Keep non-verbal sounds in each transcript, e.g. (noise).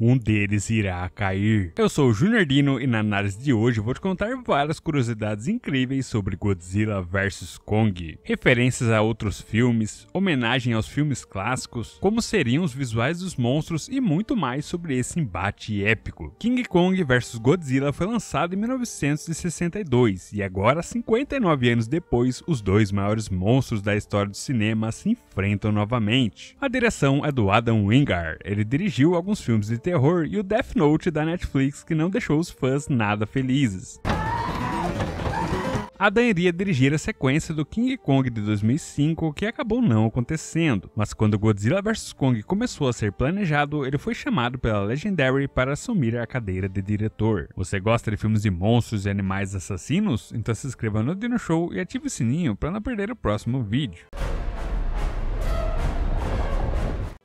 um deles irá cair. Eu sou o Junior Dino e na análise de hoje vou te contar várias curiosidades incríveis sobre Godzilla vs Kong, referências a outros filmes, homenagem aos filmes clássicos, como seriam os visuais dos monstros e muito mais sobre esse embate épico. King Kong vs Godzilla foi lançado em 1962 e agora, 59 anos depois, os dois maiores monstros da história do cinema se enfrentam novamente. A direção é do Adam Wingard, ele dirigiu alguns filmes de terror e o Death Note da Netflix, que não deixou os fãs nada felizes. Adam iria dirigir a sequência do King Kong de 2005, que acabou não acontecendo, mas quando Godzilla vs Kong começou a ser planejado, ele foi chamado pela Legendary para assumir a cadeira de diretor. Você gosta de filmes de monstros e animais assassinos? Então se inscreva no Dino Show e ative o sininho para não perder o próximo vídeo.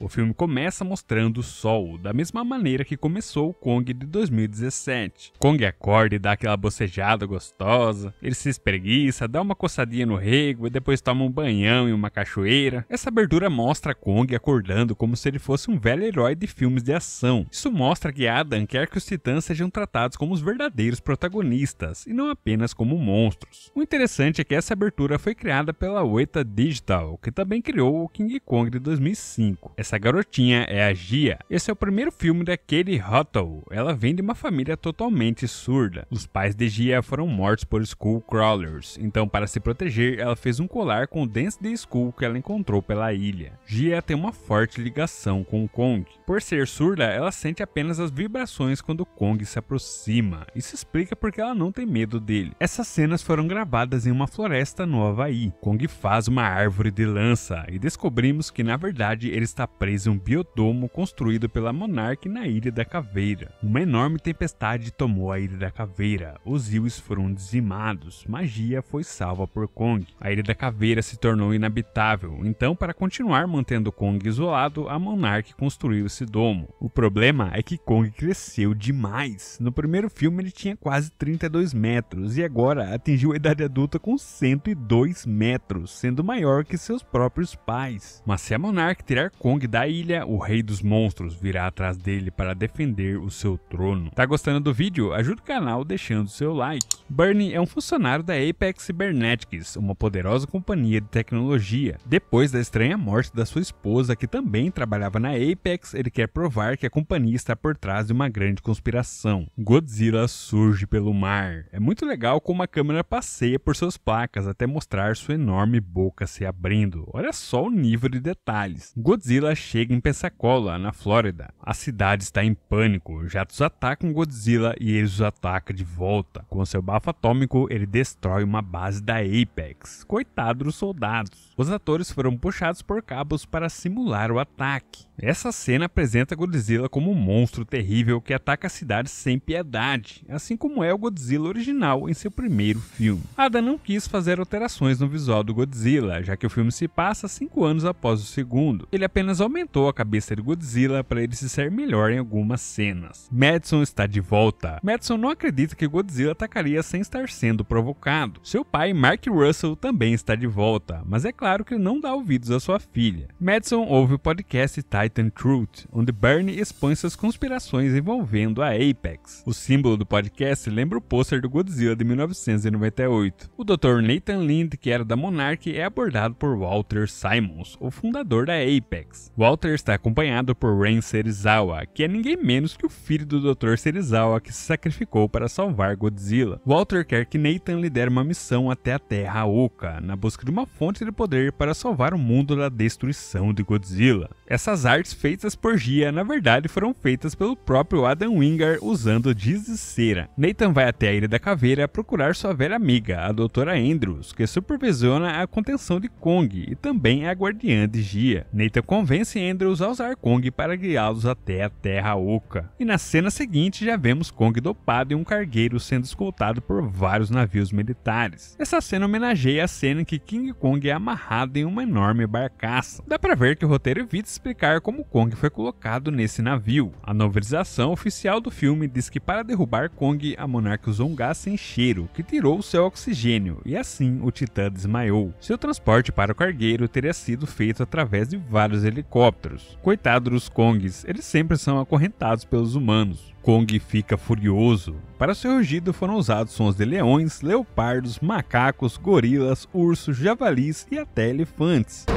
O filme começa mostrando o sol, da mesma maneira que começou o Kong de 2017. Kong acorda e dá aquela bocejada gostosa, ele se espreguiça, dá uma coçadinha no rego e depois toma um banhão em uma cachoeira. Essa abertura mostra Kong acordando como se ele fosse um velho herói de filmes de ação. Isso mostra que Adam quer que os titãs sejam tratados como os verdadeiros protagonistas e não apenas como monstros. O interessante é que essa abertura foi criada pela Oita Digital, que também criou o King Kong de 2005. Essa garotinha é a Gia. Esse é o primeiro filme da Katie Huttle. Ela vem de uma família totalmente surda. Os pais de Gia foram mortos por crawlers. então para se proteger, ela fez um colar com o Dance de Skull que ela encontrou pela ilha. Gia tem uma forte ligação com Kong. Por ser surda, ela sente apenas as vibrações quando Kong se aproxima. Isso explica porque ela não tem medo dele. Essas cenas foram gravadas em uma floresta no Havaí. Kong faz uma árvore de lança e descobrimos que na verdade ele está preso em um biodomo construído pela Monarch na Ilha da Caveira. Uma enorme tempestade tomou a Ilha da Caveira, os rios foram dizimados, magia foi salva por Kong. A Ilha da Caveira se tornou inabitável, então para continuar mantendo Kong isolado, a Monarch construiu esse domo. O problema é que Kong cresceu demais. No primeiro filme ele tinha quase 32 metros e agora atingiu a idade adulta com 102 metros, sendo maior que seus próprios pais. Mas se a Monarch tirar Kong da ilha, o rei dos monstros virá atrás dele para defender o seu trono. Tá gostando do vídeo? Ajuda o canal deixando seu like. Bernie é um funcionário da Apex Cybernetics, uma poderosa companhia de tecnologia. Depois da estranha morte da sua esposa, que também trabalhava na Apex, ele quer provar que a companhia está por trás de uma grande conspiração. Godzilla surge pelo mar. É muito legal como a câmera passeia por suas placas até mostrar sua enorme boca se abrindo. Olha só o nível de detalhes. Godzilla chega em Pensacola, na Flórida. A cidade está em pânico, jatos atacam Godzilla e eles os atacam de volta. Com seu bafo atômico, ele destrói uma base da Apex. Coitado dos soldados. Os atores foram puxados por cabos para simular o ataque. Essa cena apresenta Godzilla como um monstro terrível que ataca a cidade sem piedade, assim como é o Godzilla original em seu primeiro filme. Ada não quis fazer alterações no visual do Godzilla, já que o filme se passa cinco anos após o segundo. Ele apenas aumentou a cabeça de Godzilla para ele se ser melhor em algumas cenas. Madison está de volta. Madison não acredita que Godzilla atacaria sem estar sendo provocado. Seu pai, Mark Russell, também está de volta, mas é claro que não dá ouvidos à sua filha. Madison ouve o podcast Tais Titan Truth, onde Bernie expõe suas conspirações envolvendo a Apex. O símbolo do podcast lembra o pôster do Godzilla de 1998. O Dr. Nathan Lind, que era da Monarch, é abordado por Walter Simons, o fundador da Apex. Walter está acompanhado por Ren Serizawa, que é ninguém menos que o filho do Dr. Serizawa que se sacrificou para salvar Godzilla. Walter quer que Nathan lidere uma missão até a Terra Oca, na busca de uma fonte de poder para salvar o mundo da destruição de Godzilla. Essas artes feitas por Gia, na verdade, foram feitas pelo próprio Adam Wingard usando diz de cera. Nathan vai até a Ilha da Caveira procurar sua velha amiga, a Doutora Andrews, que supervisiona a contenção de Kong e também é a guardiã de Gia. Nathan convence Andrews a usar Kong para guiá-los até a Terra Oca. E na cena seguinte já vemos Kong dopado e um cargueiro sendo escoltado por vários navios militares. Essa cena homenageia a cena em que King Kong é amarrado em uma enorme barcaça. Dá para ver que o roteiro evita explicar como Kong foi colocado nesse navio. A novelização oficial do filme diz que para derrubar Kong, a monarca usou um gás sem cheiro, que tirou seu oxigênio, e assim o Titã desmaiou. Seu transporte para o cargueiro teria sido feito através de vários helicópteros. Coitado dos Kongs, eles sempre são acorrentados pelos humanos. Kong fica furioso. Para seu rugido foram usados sons de leões, leopardos, macacos, gorilas, ursos, javalis e até elefantes.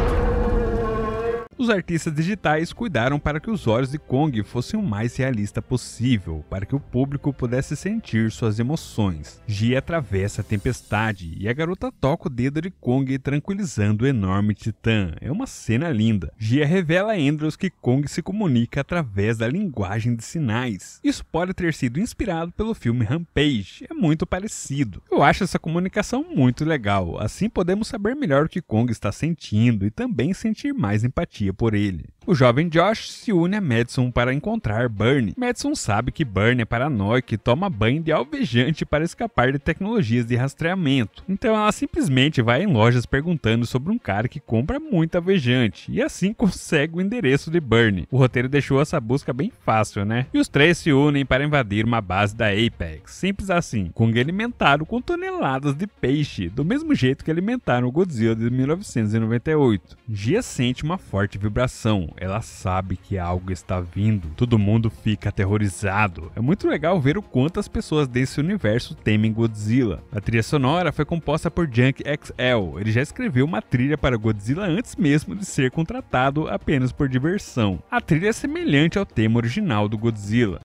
Os artistas digitais cuidaram para que os olhos de Kong fossem o mais realista possível, para que o público pudesse sentir suas emoções. Gia atravessa a tempestade e a garota toca o dedo de Kong tranquilizando o enorme titã. É uma cena linda. Gia revela a Andrews que Kong se comunica através da linguagem de sinais. Isso pode ter sido inspirado pelo filme Rampage, é muito parecido. Eu acho essa comunicação muito legal, assim podemos saber melhor o que Kong está sentindo e também sentir mais empatia sentia por ele. O jovem Josh se une a Madison para encontrar Bernie. Madison sabe que Bernie é paranoico e toma banho de alvejante para escapar de tecnologias de rastreamento. Então ela simplesmente vai em lojas perguntando sobre um cara que compra muito alvejante e assim (laughs) consegue o endereço de Bernie. O roteiro deixou essa busca bem fácil, né? E os três se unem para invadir uma base da Apex, simples assim, com alimentado com toneladas de peixe, do mesmo jeito que alimentaram o Godzilla de 1998. Gia sente uma forte vibração, ela sabe que algo está vindo. Todo mundo fica aterrorizado. É muito legal ver o quanto as pessoas desse universo temem Godzilla. A trilha sonora foi composta por Junk XL. Ele já escreveu uma trilha para Godzilla antes mesmo de ser contratado apenas por diversão. A trilha é semelhante ao tema original do Godzilla.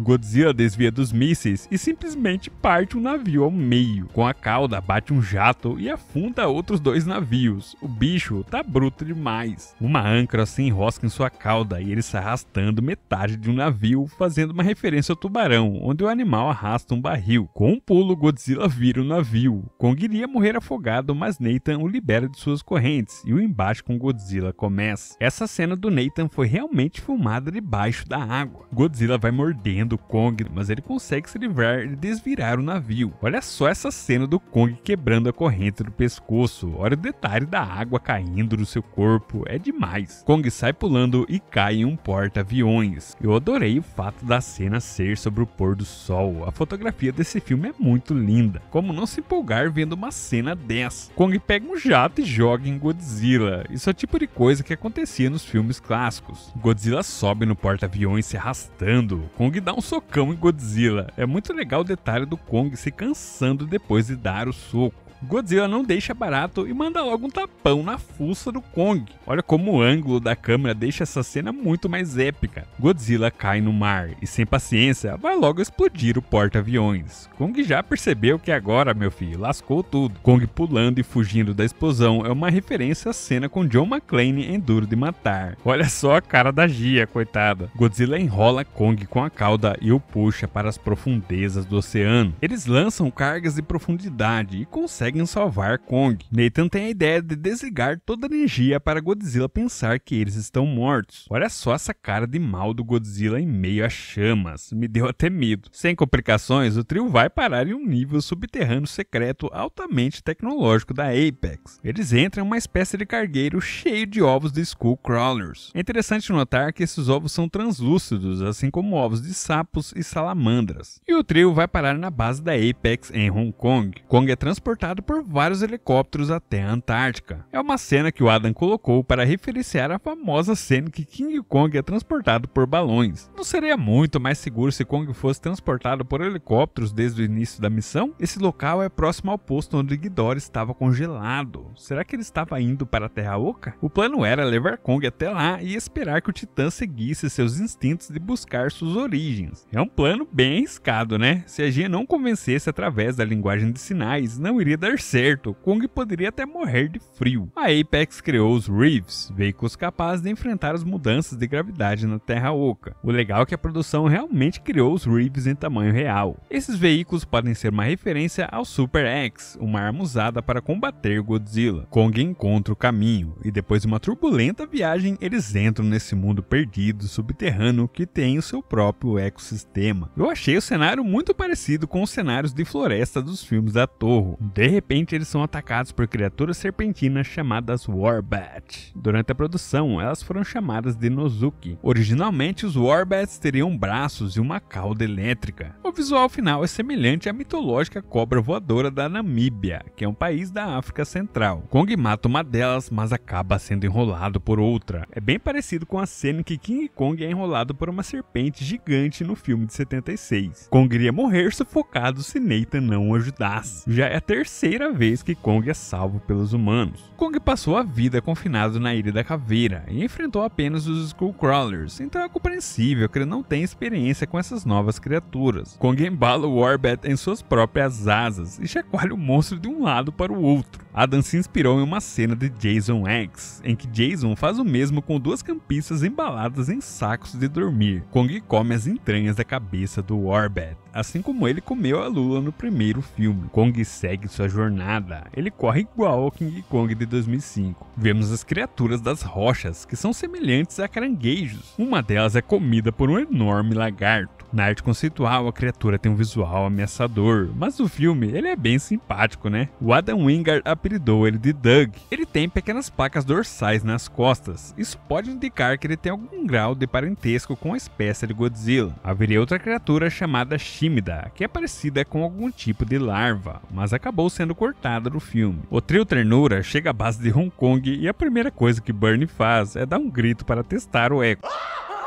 Godzilla desvia dos mísseis e simplesmente parte um navio ao meio. Com a cauda, bate um jato e afunda outros dois navios. O bicho tá bruto demais. Uma âncora se enrosca em sua cauda e ele está arrastando metade de um navio, fazendo uma referência ao tubarão, onde o animal arrasta um barril. Com um pulo, Godzilla vira o um navio. Kong iria morrer afogado, mas Nathan o libera de suas correntes e o embate com Godzilla começa. Essa cena do Nathan foi realmente filmada debaixo da água. Godzilla vai mordendo do Kong, mas ele consegue se livrar e desvirar o navio. Olha só essa cena do Kong quebrando a corrente do pescoço. Olha o detalhe da água caindo do seu corpo. É demais. Kong sai pulando e cai em um porta-aviões. Eu adorei o fato da cena ser sobre o pôr do sol. A fotografia desse filme é muito linda. Como não se empolgar vendo uma cena dessa? Kong pega um jato e joga em Godzilla. Isso é o tipo de coisa que acontecia nos filmes clássicos. Godzilla sobe no porta-aviões se arrastando. Kong dá um um socão em Godzilla. É muito legal o detalhe do Kong se cansando depois de dar o soco. Godzilla não deixa barato e manda logo um tapão na fuça do Kong. Olha como o ângulo da câmera deixa essa cena muito mais épica. Godzilla cai no mar e, sem paciência, vai logo explodir o porta-aviões. Kong já percebeu que agora, meu filho, lascou tudo. Kong pulando e fugindo da explosão é uma referência à cena com John McClane em Duro de Matar. Olha só a cara da Gia, coitada. Godzilla enrola Kong com a cauda e o puxa para as profundezas do oceano. Eles lançam cargas de profundidade e conseguem conseguem salvar Kong. Nathan tem a ideia de desligar toda a energia para Godzilla pensar que eles estão mortos. Olha só essa cara de mal do Godzilla em meio às chamas. Me deu até medo. Sem complicações, o trio vai parar em um nível subterrâneo secreto altamente tecnológico da Apex. Eles entram em uma espécie de cargueiro cheio de ovos de Skullcrawlers. É interessante notar que esses ovos são translúcidos, assim como ovos de sapos e salamandras. E o trio vai parar na base da Apex em Hong Kong. Kong é transportado por vários helicópteros até a Antártica. É uma cena que o Adam colocou para referenciar a famosa cena que King Kong é transportado por balões. Não seria muito mais seguro se Kong fosse transportado por helicópteros desde o início da missão? Esse local é próximo ao posto onde Ghidorah estava congelado. Será que ele estava indo para a Terra Oca? O plano era levar Kong até lá e esperar que o Titã seguisse seus instintos de buscar suas origens. É um plano bem arriscado, né? Se a Gia não convencesse através da linguagem de sinais, não iria dar dar certo, Kong poderia até morrer de frio. A Apex criou os Reeves, veículos capazes de enfrentar as mudanças de gravidade na Terra Oca. O legal é que a produção realmente criou os Reeves em tamanho real. Esses veículos podem ser uma referência ao Super X, uma arma usada para combater Godzilla. Kong encontra o caminho, e depois de uma turbulenta viagem, eles entram nesse mundo perdido, subterrâneo, que tem o seu próprio ecossistema. Eu achei o cenário muito parecido com os cenários de floresta dos filmes da Torre. De repente eles são atacados por criaturas serpentinas chamadas Warbat. Durante a produção, elas foram chamadas de Nozuki. Originalmente, os Warbats teriam braços e uma cauda elétrica. O visual final é semelhante à mitológica cobra voadora da Namíbia, que é um país da África Central. Kong mata uma delas, mas acaba sendo enrolado por outra. É bem parecido com a cena em que King Kong é enrolado por uma serpente gigante no filme de 76. Kong iria morrer sufocado se Nathan não o ajudasse. Já é a terceira terceira vez que Kong é salvo pelos humanos. Kong passou a vida confinado na Ilha da Caveira e enfrentou apenas os Skullcrawlers, então é compreensível que ele não tenha experiência com essas novas criaturas. Kong embala o Warbat em suas próprias asas e chacoalha o monstro de um lado para o outro. Adam se inspirou em uma cena de Jason X, em que Jason faz o mesmo com duas campistas embaladas em sacos de dormir. Kong come as entranhas da cabeça do Warbat assim como ele comeu a Lula no primeiro filme. Kong segue sua jornada. Ele corre igual ao King Kong de 2005. Vemos as criaturas das rochas, que são semelhantes a caranguejos. Uma delas é comida por um enorme lagarto. Na arte conceitual, a criatura tem um visual ameaçador, mas o filme ele é bem simpático, né? O Adam Wingard apelidou ele de Doug. Ele tem pequenas placas dorsais nas costas. Isso pode indicar que ele tem algum grau de parentesco com a espécie de Godzilla. Haveria outra criatura chamada Shimida, que é parecida com algum tipo de larva, mas acabou sendo cortada do filme. O trio Ternura chega à base de Hong Kong e a primeira coisa que Bernie faz é dar um grito para testar o eco. (laughs)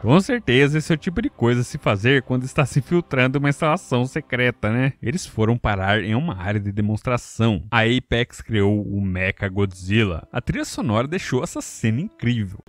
Com certeza, esse é o tipo de coisa a se fazer quando está se filtrando uma instalação secreta, né? Eles foram parar em uma área de demonstração. A Apex criou o Mecha Godzilla. A trilha sonora deixou essa cena incrível.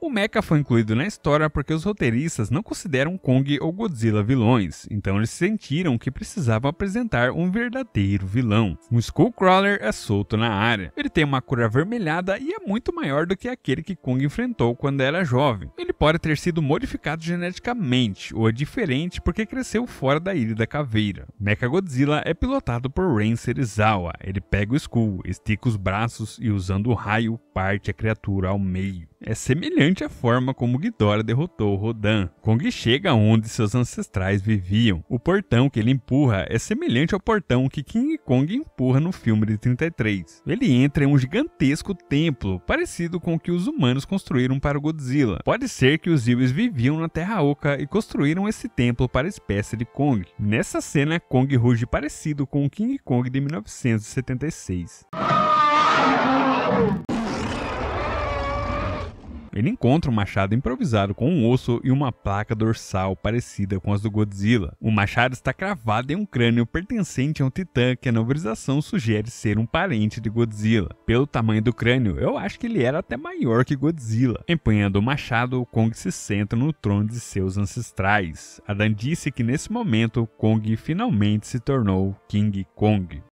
O mecha foi incluído na história porque os roteiristas não consideram Kong ou Godzilla vilões, então eles sentiram que precisavam apresentar um verdadeiro vilão. Um Skullcrawler é solto na área. Ele tem uma cor avermelhada e é muito maior do que aquele que Kong enfrentou quando era jovem. Ele pode ter sido modificado geneticamente, ou é diferente porque cresceu fora da Ilha da Caveira. Mecha Godzilla é pilotado por Ren Serizawa. Ele pega o Skull, estica os braços e usando o raio parte a criatura ao meio é semelhante à forma como Ghidorah derrotou Rodan. Kong chega onde seus ancestrais viviam. O portão que ele empurra é semelhante ao portão que King Kong empurra no filme de 33. Ele entra em um gigantesco templo, parecido com o que os humanos construíram para Godzilla. Pode ser que os Iwis viviam na Terra Oca e construíram esse templo para a espécie de Kong. Nessa cena, Kong ruge parecido com o King Kong de 1976. Ele encontra um machado improvisado com um osso e uma placa dorsal parecida com as do Godzilla. O machado está cravado em um crânio pertencente a um titã que a novelização sugere ser um parente de Godzilla. Pelo tamanho do crânio, eu acho que ele era até maior que Godzilla. Empunhando o machado, Kong se senta no trono de seus ancestrais. Adan disse que nesse momento Kong finalmente se tornou King Kong.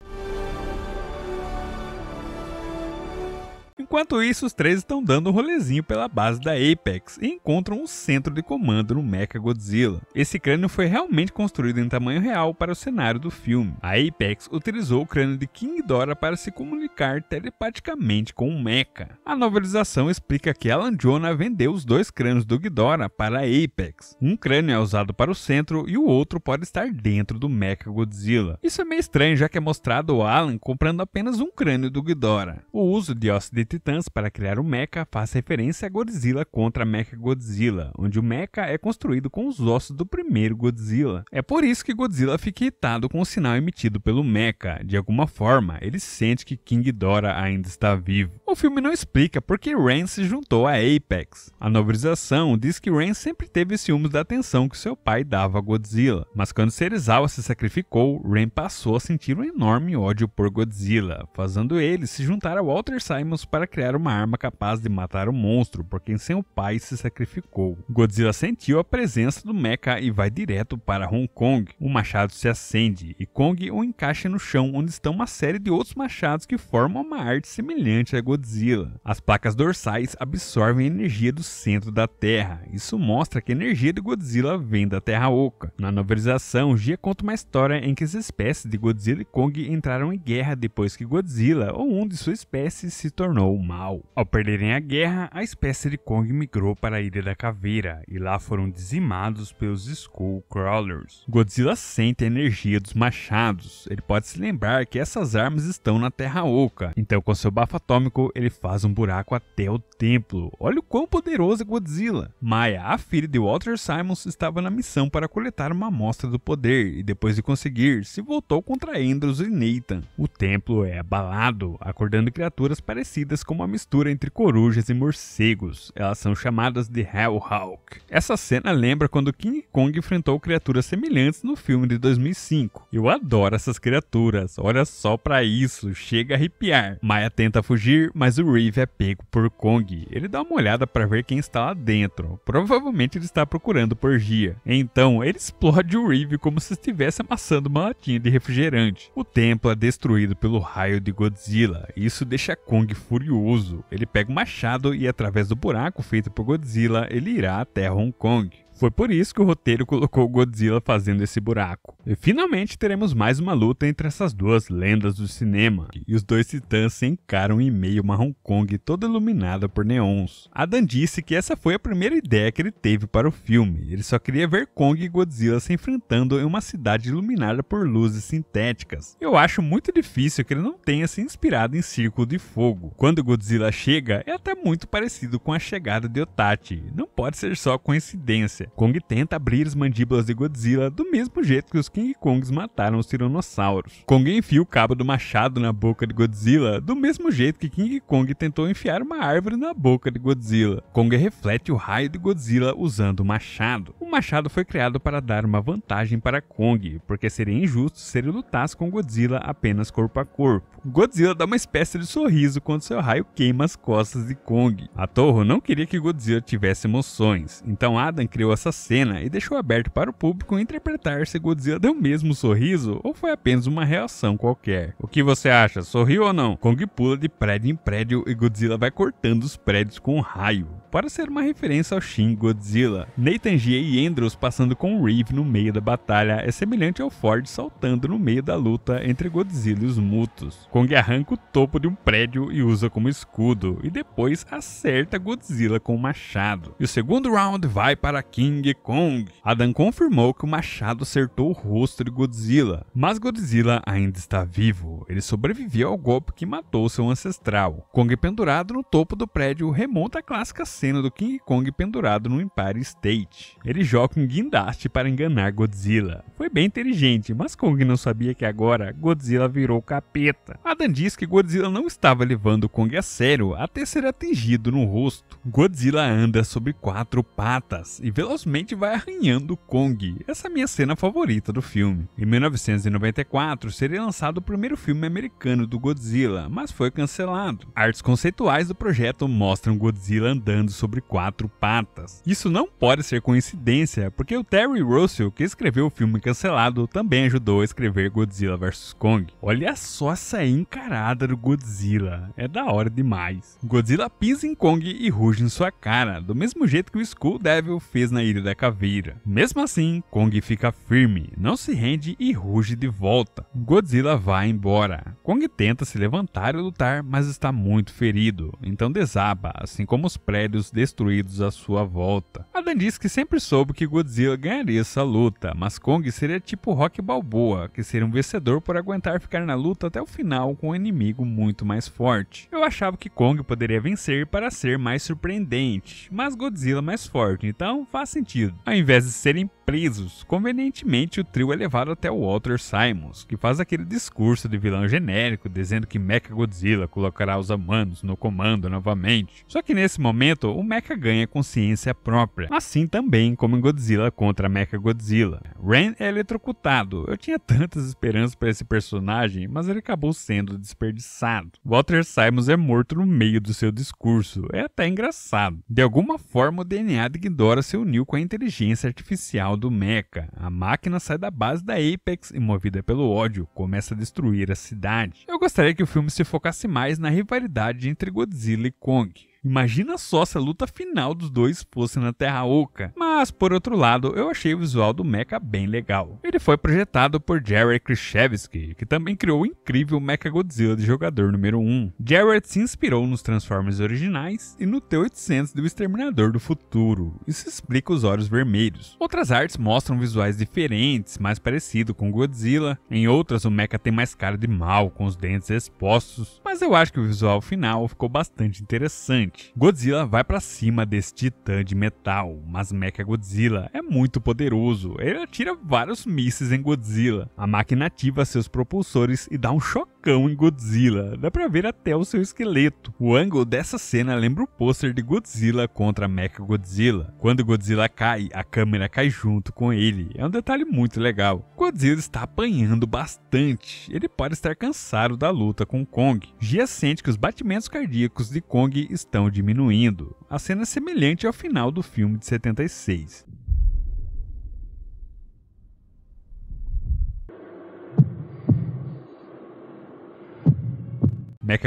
Enquanto isso, os três estão dando um rolezinho pela base da Apex e encontram um centro de comando no Mecha Godzilla. Esse crânio foi realmente construído em tamanho real para o cenário do filme. A Apex utilizou o crânio de King Dora para se comunicar telepaticamente com o Mecha. A novelização explica que Alan Jonah vendeu os dois crânios do Ghidorah para a Apex. Um crânio é usado para o centro e o outro pode estar dentro do Mecha Godzilla. Isso é meio estranho, já que é mostrado o Alan comprando apenas um crânio do Ghidorah. O uso de de Titãs para criar o Mecha faz referência a Godzilla contra Mecha Godzilla, onde o Mecha é construído com os ossos do primeiro Godzilla. É por isso que Godzilla fica irritado com o sinal emitido pelo Mecha. De alguma forma, ele sente que King Dora ainda está vivo. O filme não explica por que Ren se juntou a Apex. A novelização diz que Ren sempre teve ciúmes da atenção que seu pai dava a Godzilla, mas quando Serizawa se sacrificou, Ren passou a sentir um enorme ódio por Godzilla, fazendo ele se juntar a Walter Simons para criar uma arma capaz de matar o monstro por quem seu pai se sacrificou. Godzilla sentiu a presença do mecha e vai direto para Hong Kong. O machado se acende e Kong o encaixa no chão onde estão uma série de outros machados que formam uma arte semelhante a Godzilla. As placas dorsais absorvem a energia do centro da Terra. Isso mostra que a energia de Godzilla vem da Terra Oca. Na novelização, Gia conta uma história em que as espécies de Godzilla e Kong entraram em guerra depois que Godzilla ou um de sua espécie se tornou tornou mal. Ao perderem a guerra, a espécie de Kong migrou para a Ilha da Caveira e lá foram dizimados pelos Skull Crawlers. Godzilla sente a energia dos machados. Ele pode se lembrar que essas armas estão na Terra Oca. Então, com seu bafo atômico, ele faz um buraco até o templo. Olha o quão poderoso é Godzilla. Maya, a filha de Walter Simons, estava na missão para coletar uma amostra do poder e depois de conseguir, se voltou contra Andros e Nathan. O templo é abalado, acordando criaturas parecidas como com uma mistura entre corujas e morcegos. Elas são chamadas de Hellhawk. Essa cena lembra quando King Kong enfrentou criaturas semelhantes no filme de 2005. Eu adoro essas criaturas, olha só para isso, chega a arrepiar. Maya tenta fugir, mas o Reeve é pego por Kong. Ele dá uma olhada para ver quem está lá dentro. Provavelmente ele está procurando por Gia. Então, ele explode o Reeve como se estivesse amassando uma latinha de refrigerante. O templo é destruído pelo raio de Godzilla. Isso deixa Kong furioso furioso. Ele pega o machado e, através do buraco feito por Godzilla, ele irá até Hong Kong. Foi por isso que o roteiro colocou Godzilla fazendo esse buraco. E finalmente teremos mais uma luta entre essas duas lendas do cinema. E os dois titãs se encaram em meio a uma Hong Kong toda iluminada por neons. Adam disse que essa foi a primeira ideia que ele teve para o filme. Ele só queria ver Kong e Godzilla se enfrentando em uma cidade iluminada por luzes sintéticas. Eu acho muito difícil que ele não tenha se inspirado em Círculo de Fogo. Quando Godzilla chega, é até muito parecido com a chegada de Otachi. Não pode ser só coincidência sequência. Kong tenta abrir as mandíbulas de Godzilla do mesmo jeito que os King Kongs mataram os tiranossauros. Kong enfia o cabo do machado na boca de Godzilla do mesmo jeito que King Kong tentou enfiar uma árvore na boca de Godzilla. Kong reflete o raio de Godzilla usando o machado. O machado foi criado para dar uma vantagem para Kong, porque seria injusto se ele lutasse com Godzilla apenas corpo a corpo. Godzilla dá uma espécie de sorriso quando seu raio queima as costas de Kong. A Torre não queria que Godzilla tivesse emoções, então Adam criou a essa cena e deixou aberto para o público interpretar se Godzilla deu mesmo um sorriso ou foi apenas uma reação qualquer. O que você acha? Sorriu ou não? Kong pula de prédio em prédio e Godzilla vai cortando os prédios com um raio para ser uma referência ao Shin Godzilla. Nathan G e Andrews passando com Reeve no meio da batalha é semelhante ao Ford saltando no meio da luta entre Godzilla e os Mutos. Kong arranca o topo de um prédio e usa como escudo, e depois acerta Godzilla com o machado. E o segundo round vai para King Kong. Adam confirmou que o machado acertou o rosto de Godzilla, mas Godzilla ainda está vivo. Ele sobreviveu ao golpe que matou seu ancestral. Kong pendurado no topo do prédio remonta a clássica cena do King Kong pendurado no Empire State. Ele joga um guindaste para enganar Godzilla. Foi bem inteligente, mas Kong não sabia que agora Godzilla virou capeta. Adam diz que Godzilla não estava levando Kong a sério até ser atingido no rosto. Godzilla anda sobre quatro patas e velozmente vai arranhando Kong. Essa é a minha cena favorita do filme. Em 1994 seria lançado o primeiro filme americano do Godzilla, mas foi cancelado. Artes conceituais do projeto mostram Godzilla andando andando sobre quatro patas. Isso não pode ser coincidência, porque o Terry Russell, que escreveu o filme cancelado, também ajudou a escrever Godzilla vs Kong. Olha só essa encarada do Godzilla, é da hora demais. Godzilla pisa em Kong e ruge em sua cara, do mesmo jeito que o Skull Devil fez na Ilha da Caveira. Mesmo assim, Kong fica firme, não se rende e ruge de volta. Godzilla vai embora. Kong tenta se levantar e lutar, mas está muito ferido, então desaba, assim como os prédios impérios destruídos à sua volta. Adam diz que sempre soube que Godzilla ganharia essa luta, mas Kong seria tipo Rock Balboa, que seria um vencedor por aguentar ficar na luta até o final com um inimigo muito mais forte. Eu achava que Kong poderia vencer para ser mais surpreendente, mas Godzilla mais forte, então faz sentido. Ao invés de serem presos. Convenientemente, o trio é levado até o Walter Simons, que faz aquele discurso de vilão genérico dizendo que Mecha Godzilla colocará os humanos no comando novamente. Só que nesse momento, o Mecha ganha consciência própria, assim também como em Godzilla contra Mecha Godzilla. Ren é eletrocutado. Eu tinha tantas esperanças para esse personagem, mas ele acabou sendo desperdiçado. Walter Simons é morto no meio do seu discurso. É até engraçado. De alguma forma, o DNA de Ghidorah se uniu com a inteligência artificial final do Mecha. A máquina sai da base da Apex e, movida pelo ódio, começa a destruir a cidade. Eu gostaria que o filme se focasse mais na rivalidade entre Godzilla e Kong. Imagina só se a luta final dos dois fosse na Terra Oca. Mas, por outro lado, eu achei o visual do Mecha bem legal. Ele foi projetado por Jared Krzyzewski, que também criou o incrível Mecha Godzilla de jogador número 1. Jared se inspirou nos Transformers originais e no T-800 do Exterminador do Futuro. Isso explica os olhos vermelhos. Outras artes mostram visuais diferentes, mais parecido com Godzilla. Em outras, o Mecha tem mais cara de mal, com os dentes expostos. Mas eu acho que o visual final ficou bastante interessante. Godzilla vai para cima desse titã de metal, mas Mecha Godzilla é muito poderoso. Ele atira vários mísseis em Godzilla. A máquina ativa seus propulsores e dá um choque cão em Godzilla. Dá pra ver até o seu esqueleto. O ângulo dessa cena lembra o pôster de Godzilla contra Mechagodzilla. Quando Godzilla cai, a câmera cai junto com ele. É um detalhe muito legal. Godzilla está apanhando bastante. Ele pode estar cansado da luta com Kong. Gia sente que os batimentos cardíacos de Kong estão diminuindo. A cena é semelhante ao final do filme de 76.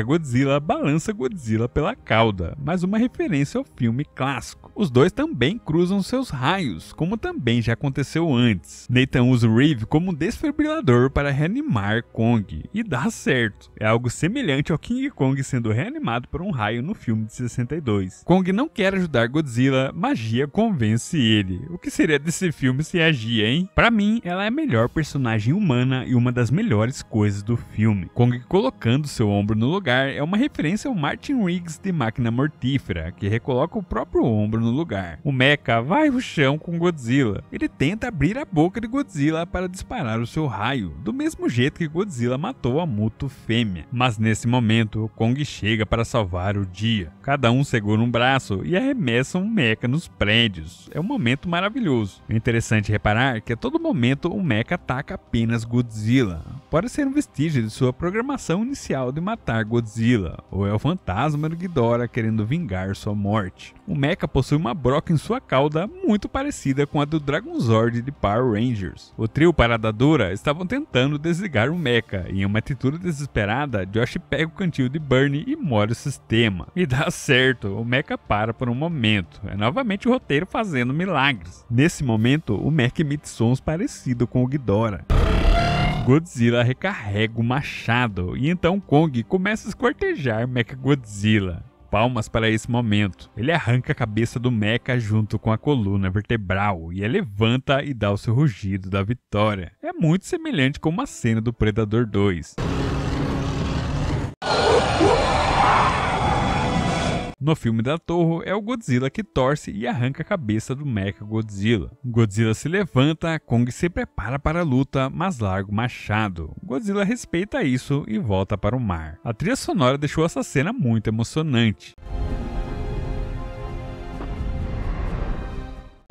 Godzilla balança Godzilla pela cauda, mais uma referência ao filme clássico. Os dois também cruzam seus raios, como também já aconteceu antes. Nathan usa o Reeve como um desfibrilador para reanimar Kong, e dá certo. É algo semelhante ao King Kong sendo reanimado por um raio no filme de 62. Kong não quer ajudar Godzilla, magia convence ele. O que seria desse filme se agia, hein? Para mim, ela é a melhor personagem humana e uma das melhores coisas do filme. Kong colocando seu ombro no lugar é uma referência ao Martin Riggs de Máquina Mortífera, que recoloca o próprio ombro no no lugar. O Mecha vai ao chão com Godzilla. Ele tenta abrir a boca de Godzilla para disparar o seu raio, do mesmo jeito que Godzilla matou a Muto fêmea. Mas nesse momento, Kong chega para salvar o dia. Cada um segura um braço e arremessa um Mecha nos prédios. É um momento maravilhoso. É interessante reparar que a todo momento o Mecha ataca apenas Godzilla. Pode ser um vestígio de sua programação inicial de matar Godzilla, ou é o fantasma de Ghidorah querendo vingar sua morte o mecha possui uma broca em sua cauda muito parecida com a do Dragonzord de Power Rangers. O trio Parada Dura estavam tentando desligar o mecha, e em uma atitude desesperada, Josh pega o cantil de Bernie e molha o sistema. E dá (laughs) certo, o mecha para por um momento. É novamente o roteiro fazendo milagres. Nesse momento, o mecha emite sons parecidos com o Ghidorah. Godzilla recarrega o machado e então Kong começa a escortejar Godzilla palmas para esse momento. Ele arranca a cabeça do Mecha junto com a coluna vertebral e a levanta e dá o seu rugido da vitória. É muito semelhante com uma cena do Predador 2. No filme da Torre, é o Godzilla que torce e arranca a cabeça do Mecha Godzilla. Godzilla se levanta, Kong se prepara para a luta, mas larga o machado. Godzilla respeita isso e volta para o mar. A trilha sonora deixou essa cena muito emocionante.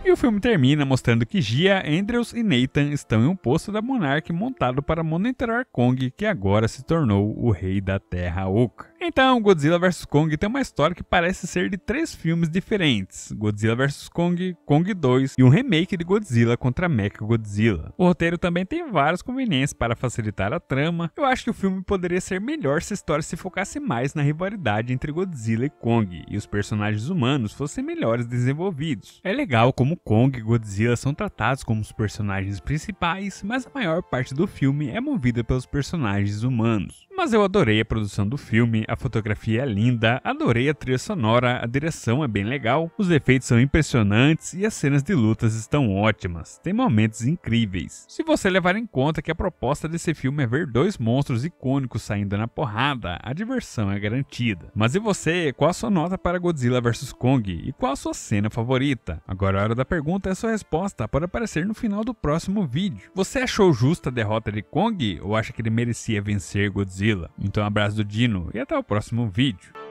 E o filme termina mostrando que Gia, Andrews e Nathan estão em um posto da Monarch montado para monitorar Kong, que agora se tornou o rei da Terra Oca. Então, Godzilla vs Kong tem uma história que parece ser de três filmes diferentes: Godzilla vs Kong, Kong 2 e um remake de Godzilla contra Mechagodzilla. O roteiro também tem várias conveniências para facilitar a trama. Eu acho que o filme poderia ser melhor se a história se focasse mais na rivalidade entre Godzilla e Kong e os personagens humanos fossem melhores desenvolvidos. É legal como Kong e Godzilla são tratados como os personagens principais, mas a maior parte do filme é movida pelos personagens humanos. Mas eu adorei a produção do filme, a fotografia é linda, adorei a trilha sonora, a direção é bem legal, os efeitos são impressionantes e as cenas de lutas estão ótimas. Tem momentos incríveis. Se você levar em conta que a proposta desse filme é ver dois monstros icônicos saindo na porrada, a diversão é garantida. Mas e você, qual a sua nota para Godzilla vs Kong e qual a sua cena favorita? Agora a é hora da pergunta é sua resposta pode aparecer no final do próximo vídeo. Você achou justa a derrota de Kong ou acha que ele merecia vencer Godzilla? Vila. Então, abraço do Dino e até o próximo vídeo.